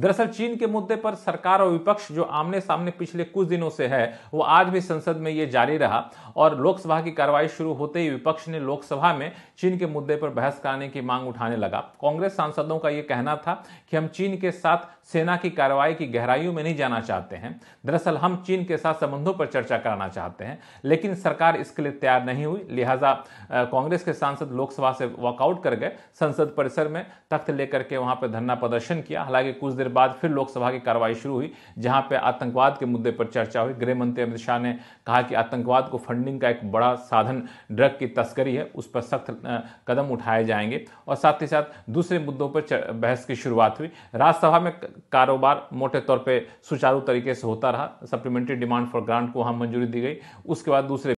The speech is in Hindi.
दरअसल चीन के मुद्दे पर सरकार और विपक्ष जो आमने सामने पिछले कुछ दिनों से है वो आज भी संसद में ये जारी रहा और लोकसभा की कार्रवाई शुरू होते ही विपक्ष ने लोकसभा में चीन के मुद्दे पर बहस कराने की मांग उठाने लगा कांग्रेस सांसदों का ये कहना था कि हम चीन के साथ सेना की कार्रवाई की गहराइयों में नहीं जाना चाहते हैं दरअसल हम चीन के साथ संबंधों पर चर्चा कराना चाहते हैं लेकिन सरकार इसके लिए तैयार नहीं हुई लिहाजा कांग्रेस के सांसद लोकसभा से वॉकआउट कर गए संसद परिसर में तख्त लेकर के वहां पर धरना प्रदर्शन किया हालांकि कुछ देर बाद फिर लोकसभा की कार्रवाई शुरू हुई जहां पर आतंकवाद के मुद्दे पर चर्चा हुई गृह मंत्री अमित शाह ने कहा कि आतंकवाद को फंडिंग का एक बड़ा साधन ड्रग की तस्करी है उस पर सख्त कदम उठाए जाएंगे और साथ ही साथ दूसरे मुद्दों पर बहस की शुरुआत हुई राज्यसभा में कारोबार मोटे तौर पर सुचारू तरीके से होता रहा सप्लीमेंट्री डिमांड फॉर ग्रांट को वहां मंजूरी दी गई उसके बाद दूसरे